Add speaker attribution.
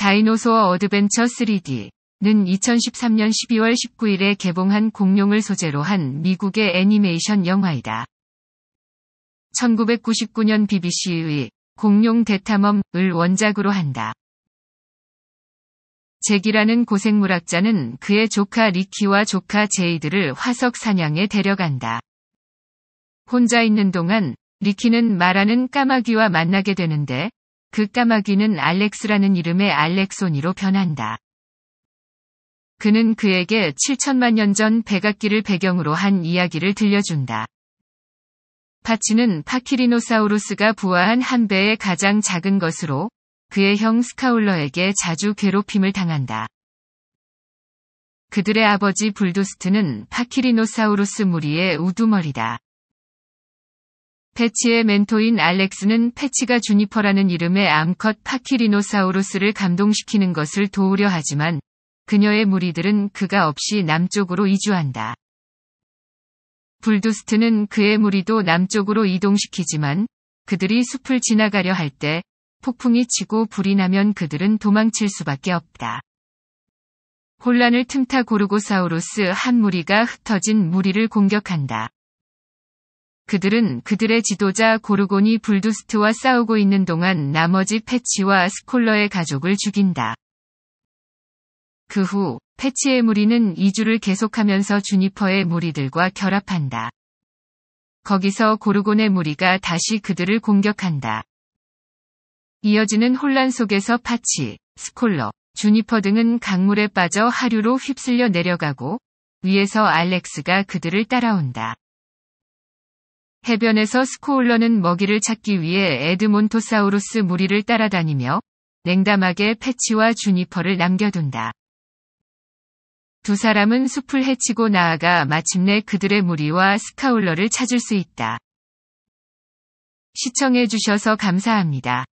Speaker 1: 다이노소어 어드벤처 3D 는 2013년 12월 19일에 개봉한 공룡을 소재로 한 미국의 애니메이션 영화이다. 1999년 BBC의 공룡 대탐험을 원작으로 한다. 잭이라는 고생물학자는 그의 조카 리키와 조카 제이드를 화석 사냥에 데려간다. 혼자 있는 동안 리키는 말하는 까마귀와 만나게 되는데 그 까마귀는 알렉스라는 이름의 알렉소니로 변한다. 그는 그에게 7천만 년 전 백악기를 배경으로 한 이야기를 들려준다. 파치는 파키리노사우루스가 부화한 한 배의 가장 작은 것으로 그의 형 스카울러에게 자주 괴롭힘을 당한다. 그들의 아버지 불두스트는 파키리노사우루스 무리의 우두머리다. 패치의 멘토인 알렉스는 패치가 주니퍼라는 이름의 암컷 파키리노사우루스를 감동시키는 것을 도우려 하지만 그녀의 무리들은 그가 없이 남쪽으로 이주한다. 불두스트는 그의 무리도 남쪽으로 이동시키지만 그들이 숲을 지나가려 할 때 폭풍이 치고 불이 나면 그들은 도망칠 수밖에 없다. 혼란을 틈타 고르고사우루스 한 무리가 흩어진 무리를 공격한다. 그들은 그들의 지도자 고르곤이 불두스트와 싸우고 있는 동안 나머지 패치와 스콜러의 가족을 죽인다. 그 후 패치의 무리는 이주를 계속하면서 주니퍼의 무리들과 결합한다. 거기서 고르곤의 무리가 다시 그들을 공격한다. 이어지는 혼란 속에서 파치, 스콜러, 주니퍼 등은 강물에 빠져 하류로 휩쓸려 내려가고 위에서 알렉스가 그들을 따라온다. 해변에서 스코울러는 먹이를 찾기 위해 에드몬토사우루스 무리를 따라다니며 냉담하게 패치와 주니퍼를 남겨둔다. 두 사람은 숲을 헤치고 나아가 마침내 그들의 무리와 스카울러를 찾을 수 있다. 시청해주셔서 감사합니다.